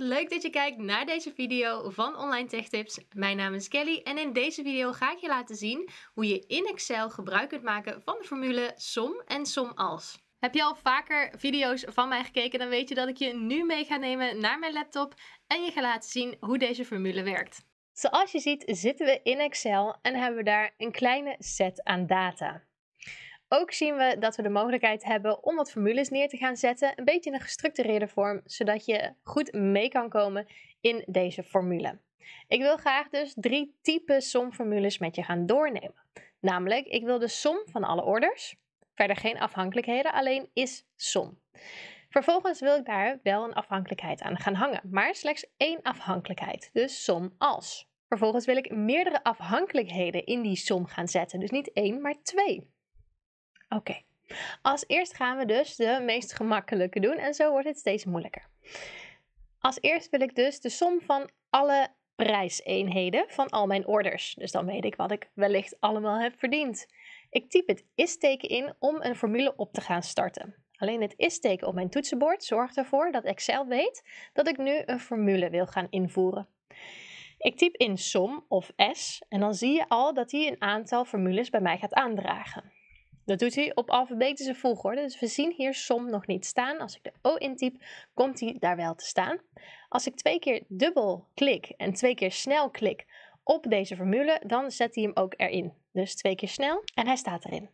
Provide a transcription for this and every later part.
leuk dat je kijkt naar deze video van Online Tech Tips. Mijn naam is Kelly en in deze video ga ik je laten zien hoe je in Excel gebruik kunt maken van de formule som en som als. Heb je al vaker video's van mij gekeken, dan weet je dat ik je nu mee ga nemen naar mijn laptop en je ga laten zien hoe deze formule werkt. Zoals je ziet zitten we in Excel en hebben we daar een kleine set aan data. Ook zien we dat we de mogelijkheid hebben om wat formules neer te gaan zetten, een beetje in een gestructureerde vorm, zodat je goed mee kan komen in deze formule. Ik wil graag dus drie typen somformules met je gaan doornemen. Namelijk, ik wil de som van alle orders, verder geen afhankelijkheden, alleen is som. Vervolgens wil ik daar wel een afhankelijkheid aan gaan hangen, maar slechts één afhankelijkheid, dus som als. Vervolgens wil ik meerdere afhankelijkheden in die som gaan zetten, dus niet één, maar twee. Oké. Als eerst gaan we dus de meest gemakkelijke doen en zo wordt het steeds moeilijker. Als eerst wil ik dus de som van alle prijseenheden van al mijn orders. Dus dan weet ik wat ik wellicht allemaal heb verdiend. Ik typ het is-teken in om een formule op te gaan starten. Alleen het is-teken op mijn toetsenbord zorgt ervoor dat Excel weet dat ik nu een formule wil gaan invoeren. Ik typ in som of S en dan zie je al dat hij een aantal formules bij mij gaat aandragen. Dat doet hij op alfabetische volgorde, dus we zien hier som nog niet staan. Als ik de O intyp, komt hij daar wel te staan. Als ik twee keer dubbel klik en twee keer snel klik op deze formule, dan zet hij hem ook erin. Dus twee keer snel en hij staat erin.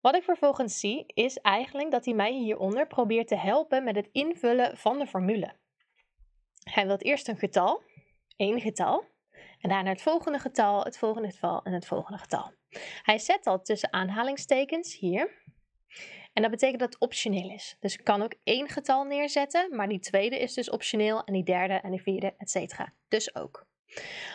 Wat ik vervolgens zie is eigenlijk dat hij mij hieronder probeert te helpen met het invullen van de formule. Hij wil eerst een getal, één getal, en daarna het volgende getal, het volgende getal en het volgende getal. Hij zet al tussen aanhalingstekens hier. En dat betekent dat het optioneel is. Dus ik kan ook één getal neerzetten, maar die tweede is dus optioneel en die derde en die vierde, et cetera. Dus ook.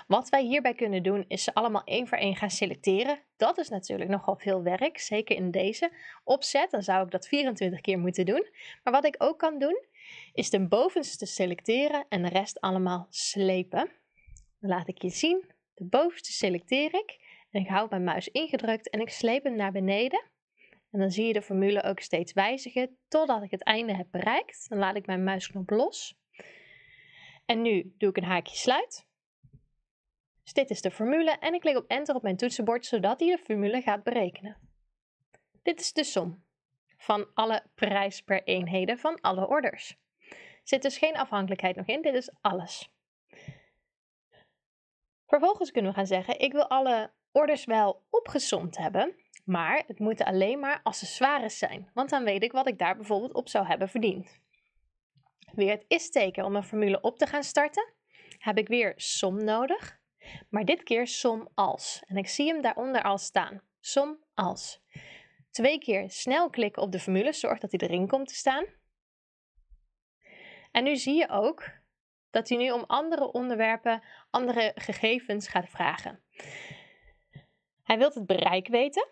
Wat wij hierbij kunnen doen is ze allemaal één voor één gaan selecteren. Dat is natuurlijk nogal veel werk, zeker in deze opzet. Dan zou ik dat 24 keer moeten doen. Maar wat ik ook kan doen, is de bovenste selecteren en de rest allemaal slepen. Dan laat ik je zien. De bovenste selecteer ik en ik hou mijn muis ingedrukt en ik sleep hem naar beneden. En dan zie je de formule ook steeds wijzigen totdat ik het einde heb bereikt. Dan laat ik mijn muisknop los. En nu doe ik een haakje sluit. Dus dit is de formule en ik klik op enter op mijn toetsenbord zodat hij de formule gaat berekenen. Dit is de som van alle prijs per eenheden van alle orders. Er zit dus geen afhankelijkheid nog in, dit is alles. Vervolgens kunnen we gaan zeggen, ik wil alle orders wel opgesomd hebben, maar het moeten alleen maar accessoires zijn, want dan weet ik wat ik daar bijvoorbeeld op zou hebben verdiend. Weer het is-teken om een formule op te gaan starten, heb ik weer som nodig, maar dit keer som als. En ik zie hem daaronder al staan, som als. Twee keer snel klikken op de formule, zorg dat hij erin komt te staan. En nu zie je ook dat hij nu om andere onderwerpen, andere gegevens gaat vragen. Hij wil het bereik weten.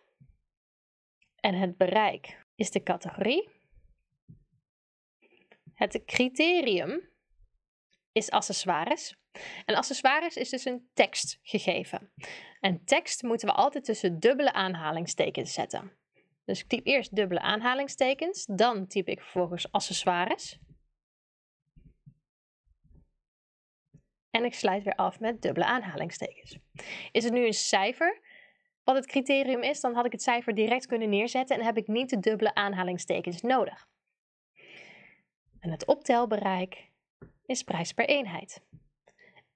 En het bereik is de categorie. Het criterium is accessoires. En accessoires is dus een tekst gegeven. En tekst moeten we altijd tussen dubbele aanhalingstekens zetten. Dus ik typ eerst dubbele aanhalingstekens, dan typ ik vervolgens accessoires. En ik sluit weer af met dubbele aanhalingstekens. Is het nu een cijfer, wat het criterium is, dan had ik het cijfer direct kunnen neerzetten en heb ik niet de dubbele aanhalingstekens nodig. En het optelbereik is prijs per eenheid.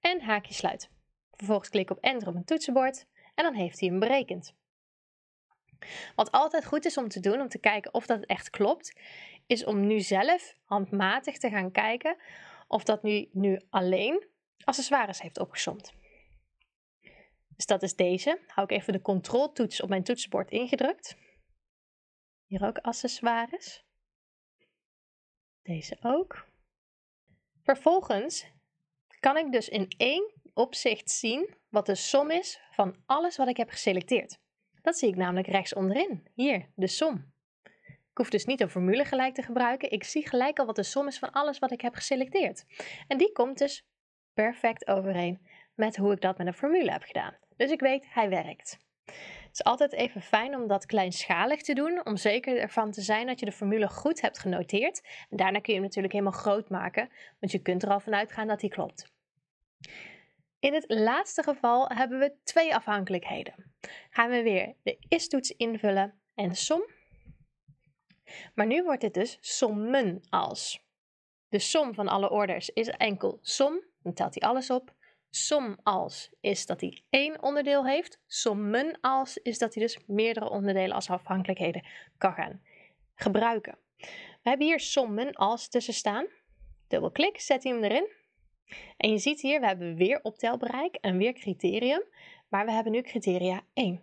En haakje sluit. Vervolgens klik op Enter op mijn toetsenbord en dan heeft hij hem berekend. Wat altijd goed is om te doen, om te kijken of dat echt klopt, is om nu zelf handmatig te gaan kijken of dat nu, nu alleen accessoires heeft opgezomd. Dus dat is deze. Hou ik even de controltoets op mijn toetsenbord ingedrukt. Hier ook accessoires. Deze ook. Vervolgens kan ik dus in één opzicht zien wat de som is van alles wat ik heb geselecteerd. Dat zie ik namelijk rechts onderin. Hier, de som. Ik hoef dus niet een formule gelijk te gebruiken. Ik zie gelijk al wat de som is van alles wat ik heb geselecteerd. En die komt dus perfect overeen met hoe ik dat met een formule heb gedaan. Dus ik weet, hij werkt. Het is altijd even fijn om dat kleinschalig te doen, om zeker ervan te zijn dat je de formule goed hebt genoteerd. daarna kun je hem natuurlijk helemaal groot maken, want je kunt er al van uitgaan dat hij klopt. In het laatste geval hebben we twee afhankelijkheden. Gaan we weer de is-toets invullen en som. Maar nu wordt het dus sommen als. De som van alle orders is enkel som, dan telt hij alles op. Som als is dat hij één onderdeel heeft. Sommen als is dat hij dus meerdere onderdelen als afhankelijkheden kan gaan gebruiken. We hebben hier sommen als tussen staan. Dubbelklik, zet hij hem erin. En je ziet hier, we hebben weer optelbereik en weer criterium. Maar we hebben nu criteria 1.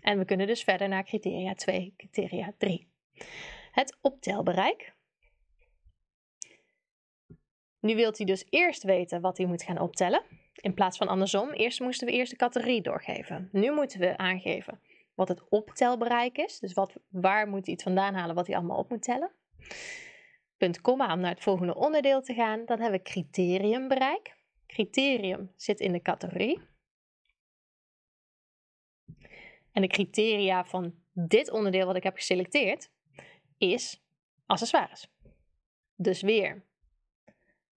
En we kunnen dus verder naar criteria 2, criteria 3. Het optelbereik. Nu wilt hij dus eerst weten wat hij moet gaan optellen. In plaats van andersom, eerst moesten we eerst de categorie doorgeven. Nu moeten we aangeven wat het optelbereik is. Dus wat, waar moet iets vandaan halen wat hij allemaal op moet tellen. Punt, komma, om naar het volgende onderdeel te gaan. Dan hebben we criteriumbereik. Criterium zit in de categorie. En de criteria van dit onderdeel wat ik heb geselecteerd is accessoires. Dus weer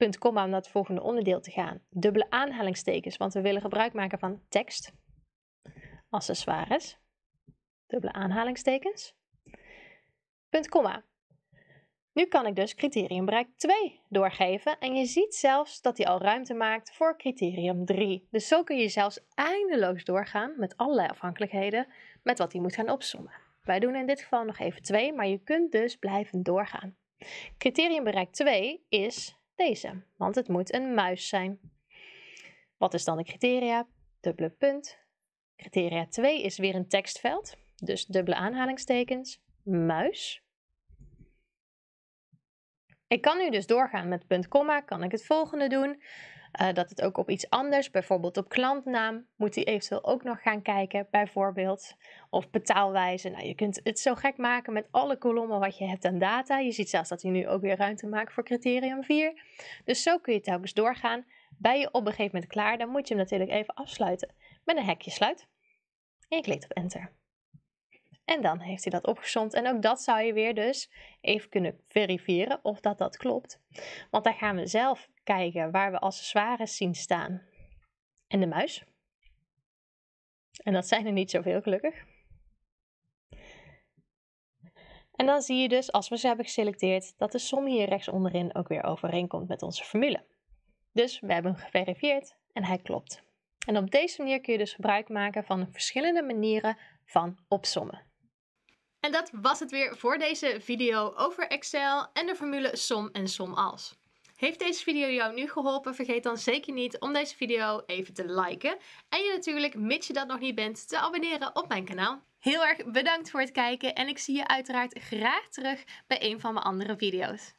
punt komma om naar het volgende onderdeel te gaan. Dubbele aanhalingstekens, want we willen gebruik maken van tekst, accessoires, dubbele aanhalingstekens, punt komma. Nu kan ik dus criterium bereik 2 doorgeven en je ziet zelfs dat hij al ruimte maakt voor criterium 3. Dus zo kun je zelfs eindeloos doorgaan met allerlei afhankelijkheden met wat hij moet gaan opsommen. Wij doen in dit geval nog even 2, maar je kunt dus blijven doorgaan. Criterium bereik 2 is deze, want het moet een muis zijn. Wat is dan de criteria? Dubbele punt. Criteria 2 is weer een tekstveld, dus dubbele aanhalingstekens, muis. Ik kan nu dus doorgaan met punt, komma, kan ik het volgende doen. Eh, dat het ook op iets anders, bijvoorbeeld op klantnaam, moet hij eventueel ook nog gaan kijken, bijvoorbeeld. Of betaalwijze. Nou, je kunt het zo gek maken met alle kolommen wat je hebt aan data. Je ziet zelfs dat hij nu ook weer ruimte maakt voor criterium 4. Dus zo kun je telkens doorgaan. Ben je op een gegeven moment klaar, dan moet je hem natuurlijk even afsluiten. Met een hekje sluit. En je klikt op enter. En dan heeft hij dat opgezond. En ook dat zou je weer dus even kunnen verifiëren of dat dat klopt. Want dan gaan we zelf kijken waar we accessoires zien staan. En de muis. En dat zijn er niet zoveel gelukkig. En dan zie je dus, als we ze hebben geselecteerd, dat de som hier rechts onderin ook weer overeenkomt met onze formule. Dus we hebben hem geverifieerd en hij klopt. En op deze manier kun je dus gebruik maken van verschillende manieren van opsommen. En dat was het weer voor deze video over Excel en de formule som en som als. Heeft deze video jou nu geholpen? Vergeet dan zeker niet om deze video even te liken. En je natuurlijk, mits je dat nog niet bent, te abonneren op mijn kanaal. Heel erg bedankt voor het kijken en ik zie je uiteraard graag terug bij een van mijn andere video's.